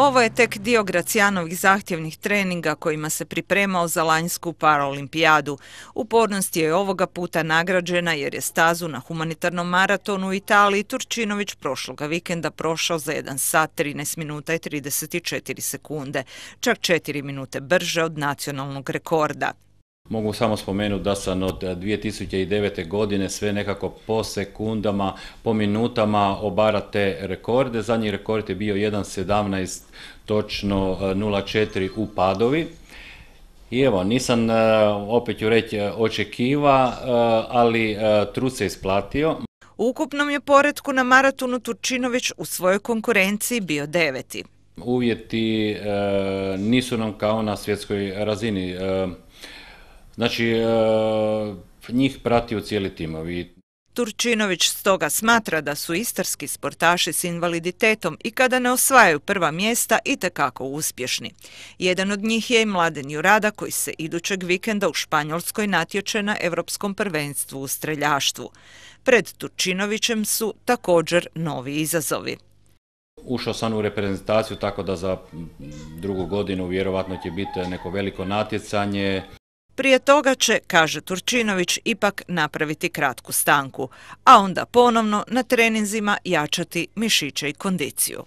Ovo je tek dio Gracijanovih zahtjevnih treninga kojima se pripremao za lanjsku paraolimpijadu. Upornost je ovoga puta nagrađena jer je stazu na humanitarnom maratonu u Italiji Turčinović prošloga vikenda prošao za 1 sat 13 minuta i 34 sekunde, čak 4 minute brže od nacionalnog rekorda. Mogu samo spomenuti da sam od 2009. Eh, godine sve nekako po sekundama, po minutama obarate rekorde. Zadnji rekord je bio 1.17 točno 0.4 eh, u padovi. I evo, nisam, eh, opet ću reći, očekiva, ali trud se isplatio. U ukupnom je poredku na maratonu Turčinović u svojoj konkurenciji bio deveti. Uvjeti nisu nam kao na svjetskoj razini. Znači, e, njih u cijeli timovi. Turčinović stoga smatra da su istarski sportaši s invaliditetom i kada ne osvajaju prva mjesta i tekako uspješni. Jedan od njih je i Mladen Jurada koji se idućeg vikenda u Španjolskoj natječe na Europskom prvenstvu u streljaštvu. Pred Turčinovićem su također novi izazovi. Ušao sam u reprezentaciju tako da za drugu godinu vjerovatno će biti neko veliko natjecanje. Prije toga će, kaže Turčinović, ipak napraviti kratku stanku, a onda ponovno na treninzima jačati mišiće i kondiciju.